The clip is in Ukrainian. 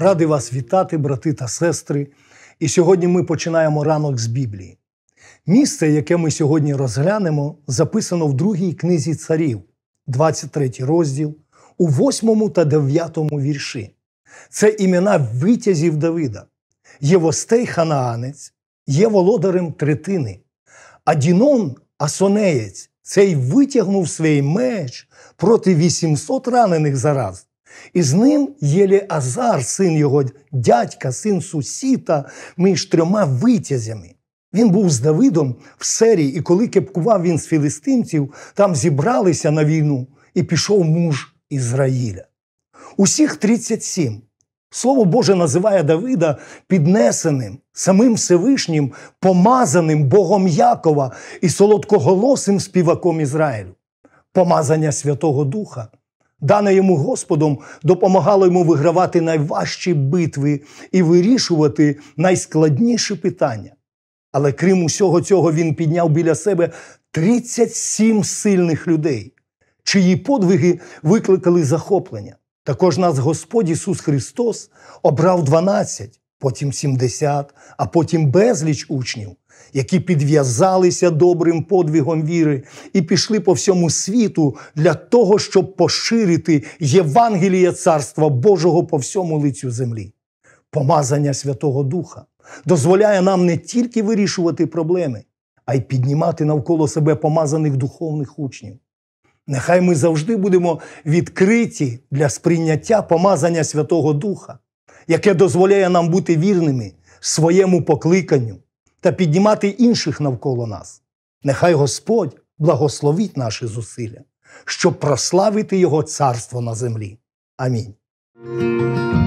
Ради вас вітати, брати та сестри. І сьогодні ми починаємо ранок з Біблії. Місце, яке ми сьогодні розглянемо, записано в другій книзі царів, 23 розділ, у 8 та 9 вірші. Це імена витязів Давида, Євостей Ханаанець, є володарем третини, а Дінон Асонеєць. Цей витягнув свій меч проти 800 ранених зараз і з ним Єліазар, син його дядька, син сусіта, між трьома витязями. Він був з Давидом в серії, і коли кепкував він з філістимців, там зібралися на війну і пішов муж Ізраїля. Усіх 37. Слово Боже називає Давида піднесеним, самим Всевишнім, помазаним Богом Якова і солодкоголосим співаком Ізраїлю, помазання Святого Духа Дане йому Господом допомагало йому вигравати найважчі битви і вирішувати найскладніші питання. Але крім усього цього, він підняв біля себе 37 сильних людей, чиї подвиги викликали захоплення. Також нас Господь Ісус Христос обрав 12, потім 70, а потім безліч учнів, які підв'язалися добрим подвигом віри і пішли по всьому світу для того, щоб поширити Євангеліє Царства Божого по всьому лицю землі. Помазання Святого Духа дозволяє нам не тільки вирішувати проблеми, а й піднімати навколо себе помазаних духовних учнів. Нехай ми завжди будемо відкриті для сприйняття помазання Святого Духа, яке дозволяє нам бути вірними своєму покликанню та піднімати інших навколо нас. Нехай Господь благословить наші зусилля, щоб прославити Його царство на землі. Амінь.